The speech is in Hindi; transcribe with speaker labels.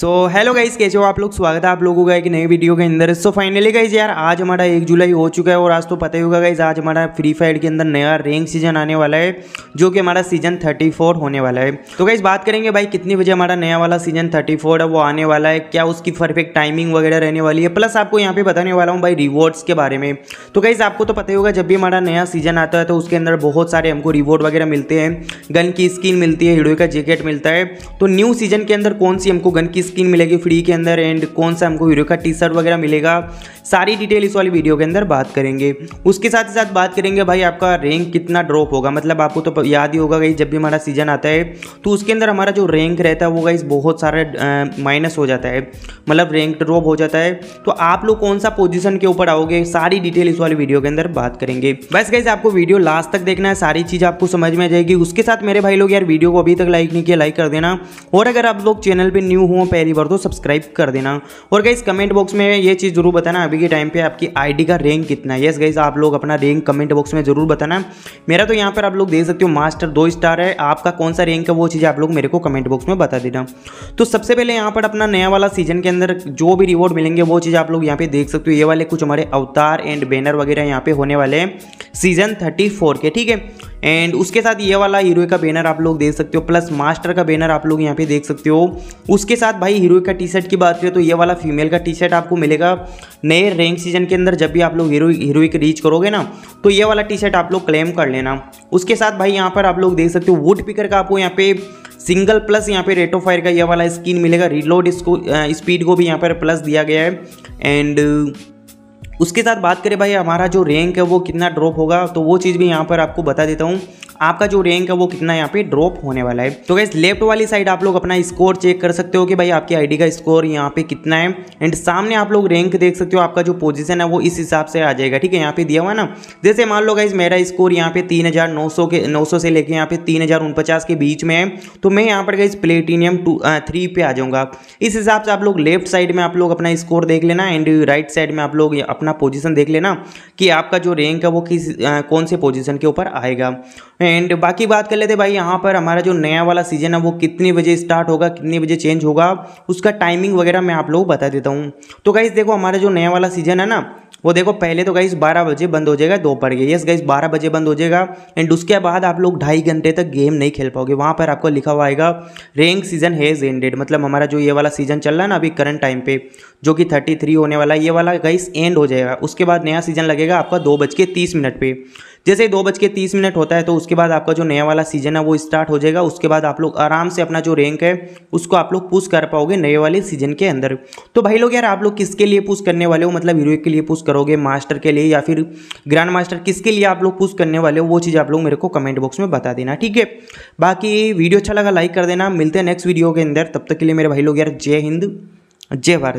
Speaker 1: सो हेलो गाइज कैसे हो आप लोग स्वागत है आप लोगों का एक नए वीडियो के अंदर सो फाइनली गाइज यार आज हमारा एक जुलाई हो चुका है और आज तो पता ही होगा गाइज आज हमारा फ्री फायर के अंदर नया रैंक सीजन आने वाला है जो कि हमारा सीजन 34 होने वाला है तो गाइज बात करेंगे भाई कितनी बजे हमारा नया वाला सीजन थर्टी है वो आने वाला है क्या उसकी परफेक्ट टाइमिंग वगैरह रहने वाली है प्लस आपको यहाँ पे बताने वाला हूँ भाई रिवॉर्ड्स के बारे में तो गाइज आपको तो पता ही होगा जब भी हमारा नया सीजन आता है तो उसके अंदर बहुत सारे हमको रिवॉर्ड वगैरह मिलते हैं गन की स्किन मिलती है हीरो का जैकेट मिलता है तो न्यू सीजन के अंदर कौन सी हमको गन की स्किन मिलेगी फ्री के अंदर एंड कौन सा हमको हीरो का टी शर्ट वगैरह मिलेगा सारी डिटेल इस वाली वीडियो के अंदर बात करेंगे उसके साथ ही साथ बात करेंगे भाई आपका रैंक कितना ड्रॉप होगा मतलब आपको तो याद ही होगा गई जब भी हमारा सीजन आता है तो उसके अंदर हमारा जो रैंक रहता है वो गाइज बहुत सारा माइनस हो जाता है मतलब रैंक ड्रॉप हो जाता है तो आप लोग कौन सा पोजिशन के ऊपर आओगे सारी डिटेल इस वाली वीडियो के अंदर बात करेंगे बस गाइज आपको वीडियो लास्ट तक देखना है सारी चीज़ आपको समझ में आ जाएगी उसके साथ मेरे भाई लोग यार वीडियो को अभी तक लाइक नहीं किया लाइक कर देना और अगर आप लोग चैनल पर न्यू हो पहली बार तो सब्सक्राइब कर देना और गाइज कमेंट बॉक्स में ये चीज़ जरूर बताना अभी के टाइम पे आपकी आई का रैंक कितना है येस गाइज आप लोग अपना रैंक कमेंट बॉक्स में जरूर बताना मेरा तो यहाँ पर आप लोग देख सकते हो मास्टर दो स्टार है आपका कौन सा रैंक है वो चीज़ आप लोग मेरे को कमेंट बॉक्स में बता देना तो सबसे पहले यहाँ पर अपना नया वाला सीजन के अंदर जो भी रिवॉर्ड मिलेंगे वो चीज़ आप लोग यहाँ पे देख सकते हो ये वाले कुछ हमारे अवतार एंड बैनर वगैरह यहाँ पे होने वाले हैं सीजन थर्टी फोर के ठीक है एंड उसके साथ ये वाला हीरो का बैनर आप लोग देख सकते हो प्लस मास्टर का बैनर आप लोग यहाँ पे देख सकते हो उसके साथ भाई हीरो का टी शर्ट की बात करें तो ये वाला फीमेल का टी शर्ट आपको मिलेगा नए रेंग सीजन के अंदर जब भी आप लोग हीरो हीरोइक रीच करोगे ना तो ये वाला टी शर्ट आप लोग क्लेम कर लेना उसके साथ भाई यहाँ पर आप लोग देख सकते हो वुड पिकर का आपको यहाँ पे सिंगल प्लस यहाँ पे रेट ऑफ फायर का ये वाला स्किन मिलेगा रिलोड इसको स्पीड को भी यहाँ पर प्लस दिया गया है एंड उसके साथ बात करें भाई हमारा जो रैंक है वो कितना ड्रॉप होगा तो वो चीज़ भी यहाँ पर आपको बता देता हूँ आपका जो रैंक है वो कितना यहाँ पे ड्रॉप होने वाला है तो गैस लेफ्ट वाली साइड आप लोग अपना स्कोर चेक कर सकते हो कि भाई आपकी आईडी का स्कोर यहाँ पे कितना है एंड सामने आप लोग रैंक देख सकते हो आपका जो पोजीशन है वो इस हिसाब से आ जाएगा ठीक है यहाँ पे दिया हुआ ना जैसे मान लो गाइज मेरा स्कोर यहाँ पे तीन हजार नौ सौ के नौ सौ से लेके यहाँ पे तीन हजार उनपचास के बीच में है तो मैं यहाँ पर गाइज प्लेटिनियम टू थ्री पे आ जाऊँगा इस हिसाब से आप लोग लेफ्ट साइड में आप लोग अपना स्कोर देख लेना एंड राइट साइड में आप लोग अपना पोजिशन देख लेना कि आपका जो रैंक है वो किस कौन से पोजिशन के ऊपर आएगा एंड बाकी बात कर लेते भाई यहाँ पर हमारा जो नया वाला सीजन है वो कितने बजे स्टार्ट होगा कितने बजे चेंज होगा उसका टाइमिंग वगैरह मैं आप लोगों को बता देता हूँ तो गाइस देखो हमारा जो नया वाला सीजन है ना वो देखो पहले तो गाइस 12 बजे बंद हो जाएगा दोपहर के यस गाइस 12 बजे बंद हो जाएगा एंड उसके बाद आप लोग ढाई घंटे तक गेम नहीं खेल पाओगे वहाँ पर आपको लिखा हुआ आएगा रेंग सीजन हैज़ एंडेड मतलब हमारा जो ये वाला सीजन चल रहा है ना अभी करंट टाइम पे जो कि थर्टी थ्री होने वाला है ये वाला गाइस एंड हो जाएगा उसके बाद नया सीजन लगेगा आपका दो बज के तीस मिनट पर जैसे दो बज के तीस मिनट होता है तो उसके बाद आपका जो नया वाला सीजन है वो स्टार्ट हो जाएगा उसके बाद आप लोग आराम से अपना जो रैंक है उसको आप लोग पुश कर पाओगे नए वाले सीजन के अंदर तो भाई लोग यार आप लोग किसके लिए पुश करने वाले हो मतलब हीरोइक के लिए पुश करोगे मास्टर के लिए या फिर ग्रैंड मास्टर किसके लिए आप लोग पुश करने वाले हो वो चीज़ आप लोग मेरे को कमेंट बॉक्स में बता देना ठीक है बाकी वीडियो अच्छा लगा लाइक कर देना मिलते हैं नेक्स्ट वीडियो के अंदर तब तक के लिए मेरे भाई लोग यार जय हिंद जय भारत